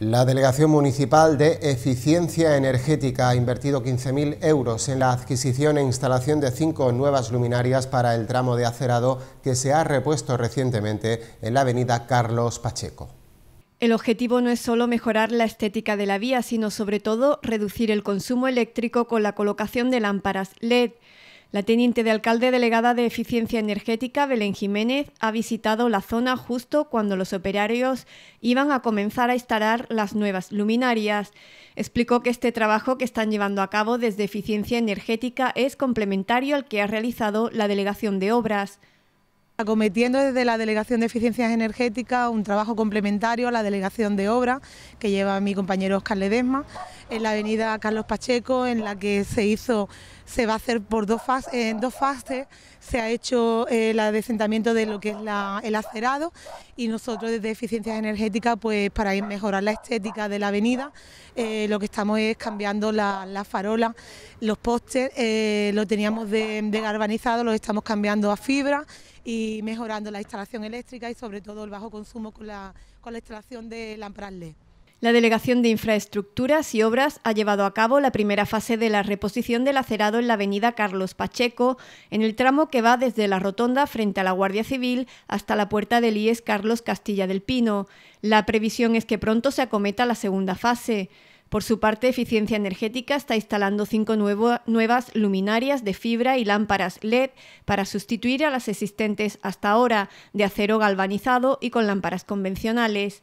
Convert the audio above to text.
La Delegación Municipal de Eficiencia Energética ha invertido 15.000 euros en la adquisición e instalación de cinco nuevas luminarias para el tramo de acerado que se ha repuesto recientemente en la avenida Carlos Pacheco. El objetivo no es solo mejorar la estética de la vía, sino sobre todo reducir el consumo eléctrico con la colocación de lámparas LED. La teniente de alcalde delegada de Eficiencia Energética, Belén Jiménez, ha visitado la zona justo cuando los operarios iban a comenzar a instalar las nuevas luminarias. Explicó que este trabajo que están llevando a cabo desde Eficiencia Energética es complementario al que ha realizado la Delegación de Obras. Acometiendo desde la Delegación de Eficiencias Energéticas un trabajo complementario a la Delegación de Obras... que lleva mi compañero Oscar Ledesma en la avenida Carlos Pacheco, en la que se hizo, se va a hacer por dos fases, en eh, dos fases se ha hecho el eh, adesentamiento de lo que es el acerado y nosotros desde Eficiencias Energéticas, pues para mejorar la estética de la avenida, eh, lo que estamos es cambiando las la farola los postes, lo teníamos de, de garbanizado, los estamos cambiando a fibra y mejorando la instalación eléctrica y sobre todo el bajo consumo con la, con la instalación de lámparas La Delegación de Infraestructuras y Obras ha llevado a cabo la primera fase de la reposición del acerado en la avenida Carlos Pacheco, en el tramo que va desde la rotonda frente a la Guardia Civil hasta la puerta del IES Carlos Castilla del Pino. La previsión es que pronto se acometa la segunda fase. Por su parte, Eficiencia Energética está instalando cinco nuevas luminarias de fibra y lámparas LED para sustituir a las existentes hasta ahora de acero galvanizado y con lámparas convencionales.